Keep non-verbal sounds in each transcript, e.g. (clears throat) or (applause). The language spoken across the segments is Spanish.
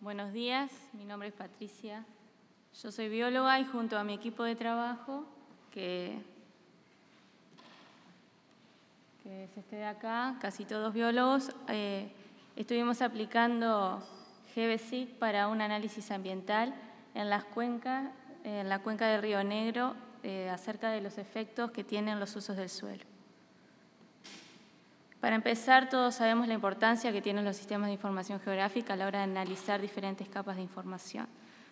buenos días. Mi nombre es Patricia. Yo soy bióloga y junto a mi equipo de trabajo, que, es este de acá, casi todos biólogos, eh, estuvimos aplicando GBSIC para un análisis ambiental en la cuenca del Río Negro, eh, acerca de los efectos que tienen los usos del suelo. Para empezar, todos sabemos la importancia que tienen los sistemas de información geográfica a la hora de analizar diferentes capas de información.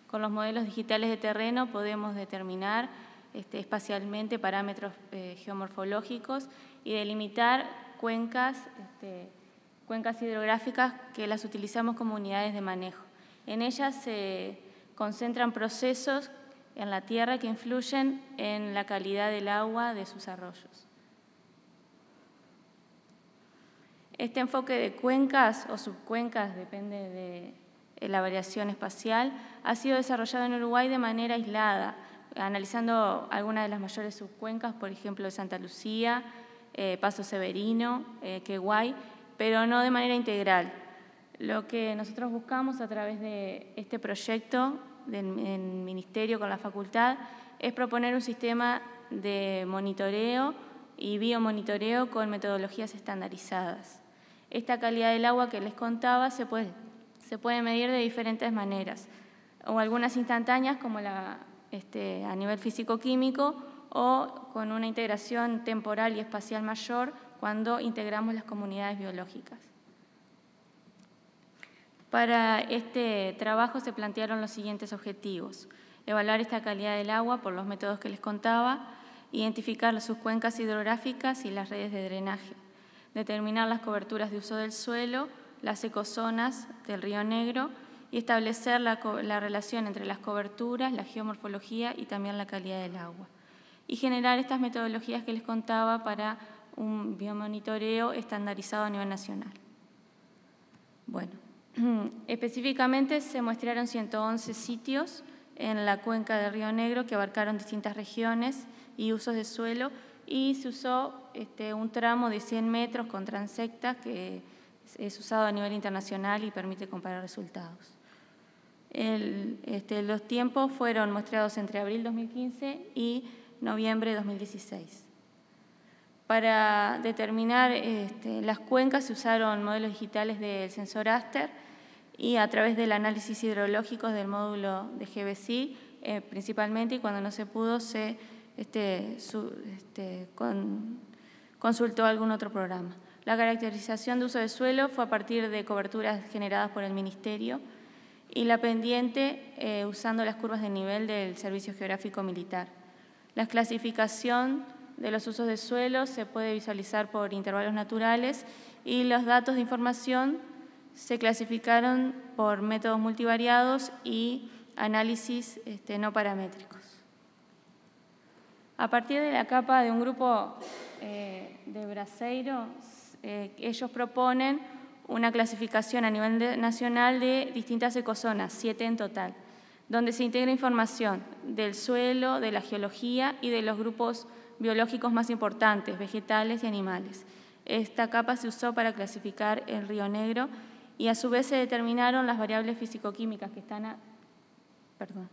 Con los modelos digitales de terreno podemos determinar este, espacialmente parámetros eh, geomorfológicos y delimitar cuencas, este, cuencas hidrográficas que las utilizamos como unidades de manejo. En ellas se concentran procesos en la tierra que influyen en la calidad del agua de sus arroyos. Este enfoque de cuencas o subcuencas, depende de eh, la variación espacial, ha sido desarrollado en Uruguay de manera aislada, analizando algunas de las mayores subcuencas, por ejemplo, de Santa Lucía, eh, Paso Severino, eh, Queguay, pero no de manera integral. Lo que nosotros buscamos a través de este proyecto del, del Ministerio con la Facultad es proponer un sistema de monitoreo y biomonitoreo con metodologías estandarizadas. Esta calidad del agua que les contaba se puede, se puede medir de diferentes maneras, o algunas instantáneas como la, este, a nivel físico-químico o con una integración temporal y espacial mayor cuando integramos las comunidades biológicas. Para este trabajo se plantearon los siguientes objetivos. Evaluar esta calidad del agua por los métodos que les contaba, identificar sus cuencas hidrográficas y las redes de drenaje, determinar las coberturas de uso del suelo, las ecozonas del río Negro y establecer la, relación entre las coberturas, la geomorfología y también la calidad del agua. Y generar estas metodologías que les contaba para un biomonitoreo estandarizado a nivel nacional. Bueno, (clears throat) específicamente se mostraron 111 sitios en la cuenca del río Negro que abarcaron distintas regiones y usos de suelo y se usó este, un tramo de 100 metros con transectas que es usado a nivel internacional y permite comparar resultados. Este, los tiempos fueron muestreados entre abril 2015 y noviembre 2016. Para determinar este, las cuencas se usaron modelos digitales del sensor ASTER y a través del análisis hidrológico del módulo de GBC eh, principalmente y cuando no se pudo se este, este, consultó algún otro programa. La caracterización de uso de suelo fue a partir de coberturas generadas por el Ministerio y la pendiente eh, usando las curvas de nivel del Servicio Geográfico Militar. La clasificación de los usos de suelo se puede visualizar por intervalos naturales y los datos de información se clasificaron por métodos multivariados y análisis este, no paramétricos. A partir de la capa de un grupo eh, de Braseiro, eh, ellos proponen una clasificación a nivel nacional de distintas ecozonas, siete en total, donde se integra información del suelo, de la geología y de los grupos biológicos más importantes, vegetales y animales. Esta capa se usó para clasificar el río Negro y a su vez se determinaron las variables fisicoquímicas que están perdón,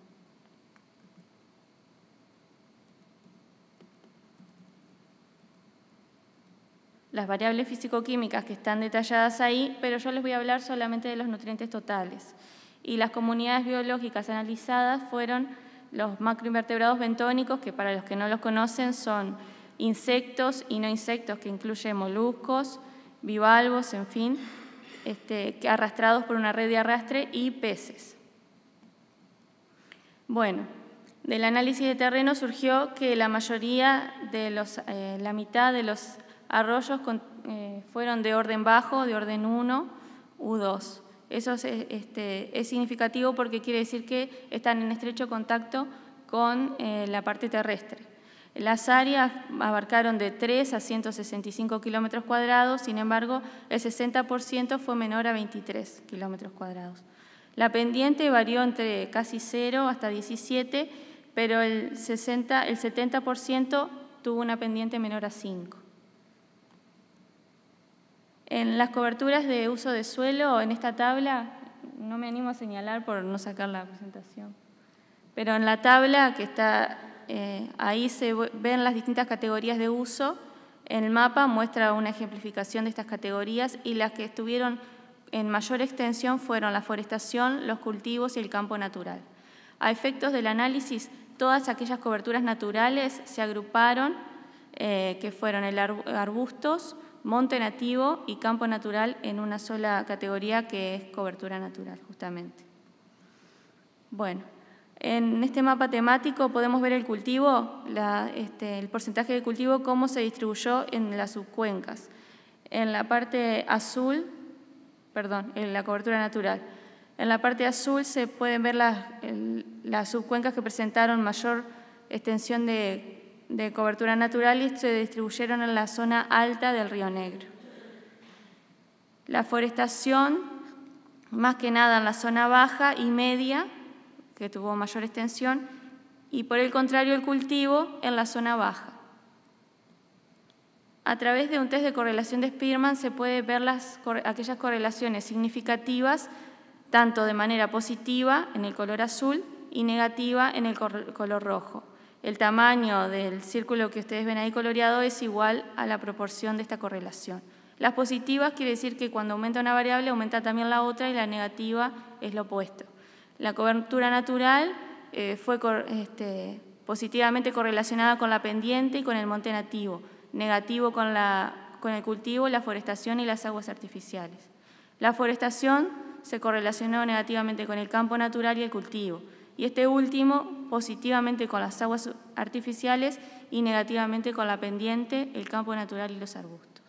las variables físico que están detalladas ahí, pero yo les voy a hablar solamente de los nutrientes totales. Y las comunidades biológicas analizadas fueron los macroinvertebrados bentónicos, que para los que no los conocen son insectos y no insectos, que incluye moluscos, bivalvos, en fin, este, arrastrados por una red de arrastre y peces. Bueno, del análisis de terreno surgió que la mayoría de los, eh, la mitad de los arroyos eh, fueron de orden bajo, de orden 1, U2. Eso este, es, significativo porque quiere decir que están en estrecho contacto con eh, la parte terrestre. Las áreas abarcaron de 3 a 165 kilómetros cuadrados, sin embargo, el 60% fue menor a 23 kilómetros cuadrados. La pendiente varió entre casi 0 hasta 17, pero el 70% tuvo una pendiente menor a 5. En las coberturas de uso de suelo, en esta tabla, no me animo a señalar por no sacar la presentación, pero en la tabla que está eh, ahí se ven las distintas categorías de uso. el mapa muestra una ejemplificación de estas categorías y las que estuvieron en mayor extensión fueron la forestación, los cultivos y el campo natural. A efectos del análisis, todas aquellas coberturas naturales se agruparon, eh, que fueron el arbustos, monte nativo y campo natural en una sola categoría que es cobertura natural, justamente. Bueno, en este mapa temático podemos ver el cultivo, este, el porcentaje de cultivo, cómo se distribuyó en las subcuencas. En la parte azul, perdón, en la cobertura natural. En la parte azul se pueden ver las, las subcuencas que presentaron mayor extensión de de cobertura natural y se distribuyeron en la zona alta del Río Negro. La forestación, más que nada en la zona baja y media, que tuvo mayor extensión, y por el contrario el cultivo en la zona baja. A través de un test de correlación de Spearman se puede ver aquellas correlaciones significativas, tanto de manera positiva en el color azul y negativa en el color rojo el tamaño del círculo que ustedes ven ahí coloreado es igual a la proporción de esta correlación. Las positivas quiere decir que cuando aumenta una variable aumenta también la otra y la negativa es lo opuesto. La cobertura natural eh, fue este, positivamente correlacionada con la pendiente y con el monte nativo, negativo con, con el cultivo, la forestación y las aguas artificiales. La forestación se correlacionó negativamente con el campo natural y el cultivo y este último positivamente con las aguas artificiales y negativamente con la pendiente, el campo natural y los arbustos.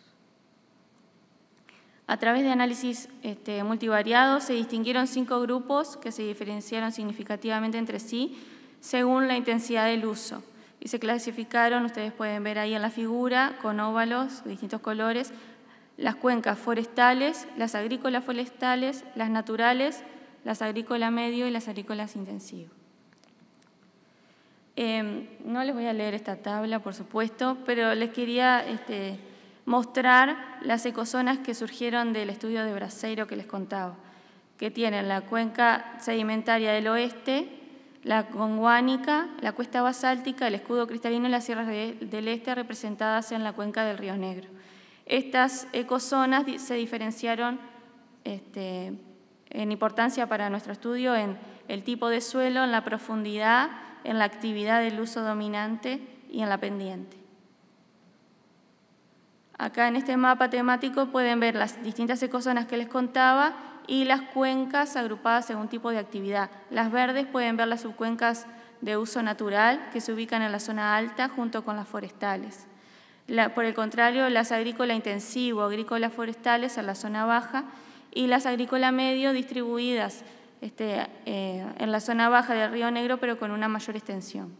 A través de análisis este, multivariados se distinguieron cinco grupos que se diferenciaron significativamente entre sí según la intensidad del uso y se clasificaron, ustedes pueden ver ahí en la figura, con óvalos de distintos colores, las cuencas forestales, las agrícolas forestales, las naturales, las agrícolas medio y las agrícolas intensivas. Em, no les voy a leer esta tabla, por supuesto, pero les quería este, mostrar las ecozonas que surgieron del estudio de Braseiro que les contaba, que tienen la cuenca sedimentaria del oeste, la conguánica, la cuesta basáltica, el escudo cristalino y las sierras del este representadas en la cuenca del río Negro. Estas ecozonas se diferenciaron este, en importancia para nuestro estudio en el tipo de suelo, en la profundidad, en la actividad del uso dominante y en la pendiente. Acá en este mapa temático pueden ver las distintas ecozonas que les contaba y las cuencas agrupadas según tipo de actividad. Las verdes pueden ver las subcuencas de uso natural que se ubican en la zona alta junto con las forestales. por el contrario, las agrícolas intensivo, agrícolas forestales en la zona baja y las agrícolas medio distribuidas este, eh, en la zona baja del Río Negro, pero con una mayor extensión.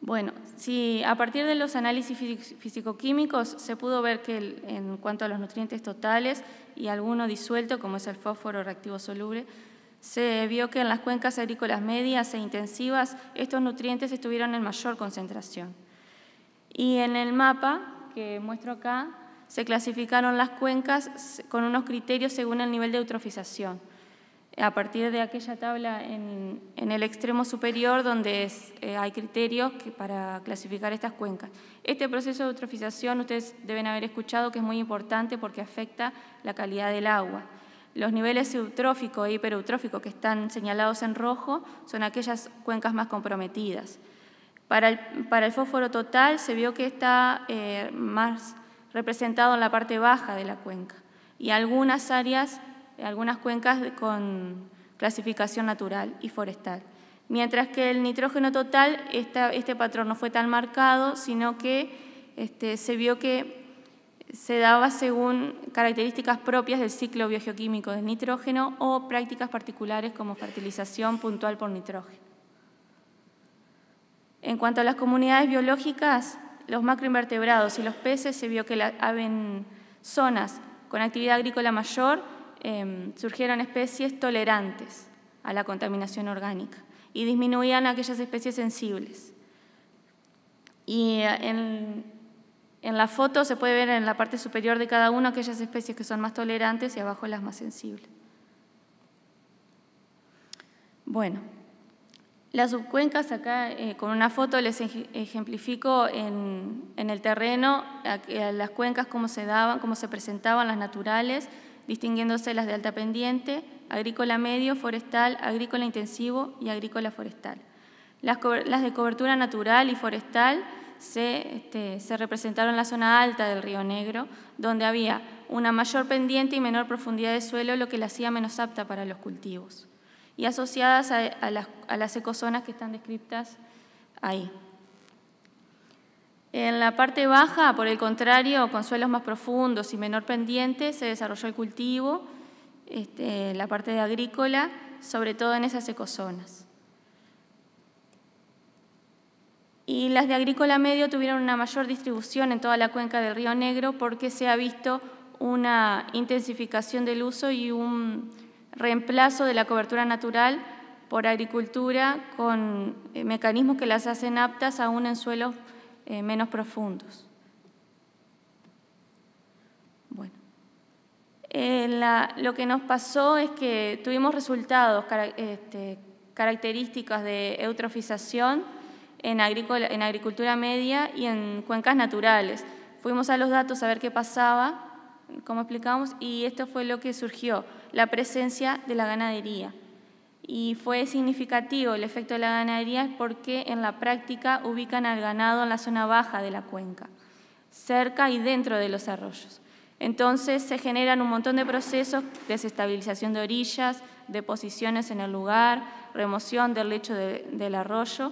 Bueno, si a partir de los análisis fisicoquímicos se pudo ver que en cuanto a los nutrientes totales y alguno disuelto, como es el fósforo reactivo soluble, se vio que en las cuencas agrícolas medias e intensivas estos nutrientes estuvieron en mayor concentración. Y en el mapa que muestro acá, se clasificaron las cuencas con unos criterios según el nivel de eutrofización. A partir de aquella tabla en, el extremo superior donde eh, hay criterios para clasificar estas cuencas. Este proceso de eutrofización ustedes deben haber escuchado que es muy importante porque afecta la calidad del agua. Los niveles eutrófico e hipereutrófico que están señalados en rojo son aquellas cuencas más comprometidas. Para el, fósforo total se vio que está eh, más representado en la parte baja de la cuenca y algunas áreas, algunas cuencas con clasificación natural y forestal. Mientras que el nitrógeno total, este patrón no fue tan marcado, sino que este, se vio que se daba según características propias del ciclo biogeoquímico del nitrógeno o prácticas particulares como fertilización puntual por nitrógeno. En cuanto a las comunidades biológicas, los macroinvertebrados y los peces, se vio que en zonas con actividad agrícola mayor em, surgieron especies tolerantes a la contaminación orgánica y disminuían aquellas especies sensibles. Y eh, en, en la foto se puede ver en la parte superior de cada uno aquellas especies que son más tolerantes y abajo las más sensibles. Bueno, las subcuencas acá eh, con una foto les ejemplifico en, el terreno eh, las cuencas cómo se daban, cómo se presentaban las naturales, distinguiéndose las de alta pendiente, agrícola medio, forestal, agrícola intensivo y agrícola forestal. Las, de cobertura natural y forestal este, se, representaron en la zona alta del río Negro, donde había una mayor pendiente y menor profundidad de suelo, lo que la hacía menos apta para los cultivos y asociadas a, las, ecozonas que están descritas ahí. En la parte baja, por el contrario, con suelos más profundos y menor pendiente, se desarrolló el cultivo, este, la parte de agrícola, sobre todo en esas ecozonas. Y las de agrícola medio tuvieron una mayor distribución en toda la cuenca del río Negro porque se ha visto una intensificación del uso y un reemplazo de la cobertura natural por agricultura con eh, mecanismos que las hacen aptas aún en suelos eh, menos profundos. Bueno. Eh, lo que nos pasó es que tuvimos resultados, este, características de eutrofización en, agricultura media y en cuencas naturales. Fuimos a los datos a ver qué pasaba, cómo explicamos, y esto fue lo que surgió la presencia de la ganadería. Y fue significativo el efecto de la ganadería porque en la práctica ubican al ganado en la zona baja de la cuenca, cerca y dentro de los arroyos. Entonces se generan un montón de procesos, desestabilización de orillas, deposiciones en el lugar, remoción del lecho del arroyo,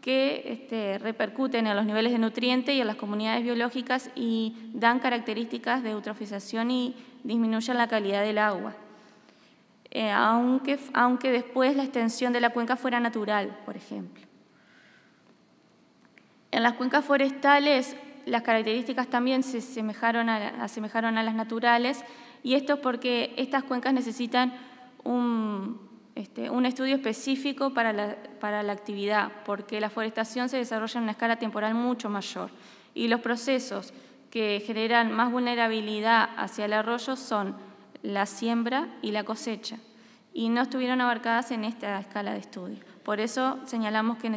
que este, repercuten en los niveles de nutrientes y en las comunidades biológicas y dan características de eutrofización y disminuyen la calidad del agua. Eh, aunque, aunque después la extensión de la cuenca fuera natural, por ejemplo. En las cuencas forestales las características también se asemejaron a, las naturales y esto es porque estas cuencas necesitan un, este, estudio específico para para la actividad, porque la forestación se desarrolla en una escala temporal mucho mayor y los procesos que generan más vulnerabilidad hacia el arroyo son la siembra y la cosecha, y no estuvieron abarcadas en esta escala de estudio. Por eso señalamos que,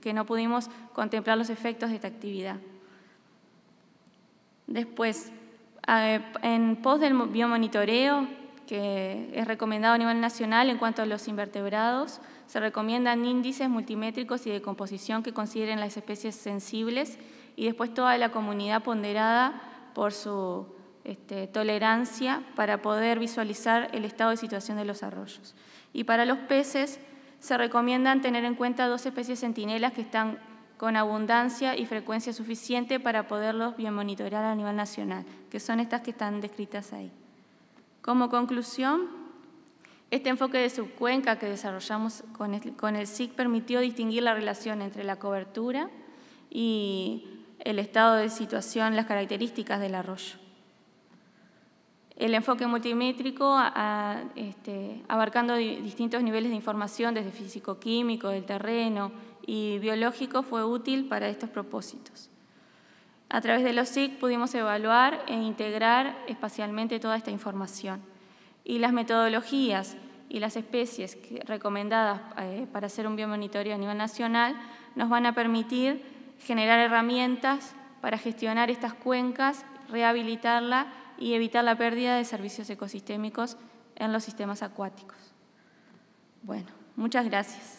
que no pudimos contemplar los efectos de esta actividad. Después, en pos del biomonitoreo, que es recomendado a nivel nacional en cuanto a los invertebrados, se recomiendan índices multimétricos y de composición que consideren las especies sensibles y después toda la comunidad ponderada por su este, tolerancia para poder visualizar el estado de situación de los arroyos. Y para los peces se recomiendan tener en cuenta dos especies centinelas que están con abundancia y frecuencia suficiente para poderlos bien monitorear a nivel nacional, que son estas que están descritas ahí. Como conclusión, este enfoque de subcuenca que desarrollamos con el, con el SIC permitió distinguir la relación entre la cobertura y el estado de situación, las características del arroyo el enfoque multimétrico este, abarcando distintos niveles de información desde físico-químico, del terreno y biológico fue útil para estos propósitos. A través de los SIC pudimos evaluar e integrar espacialmente toda esta información y las metodologías y las especies recomendadas eh, para hacer un biomonitorio a nivel nacional nos van a permitir generar herramientas para gestionar estas cuencas, rehabilitarlas y evitar la pérdida de servicios ecosistémicos en los sistemas acuáticos. Bueno, muchas gracias.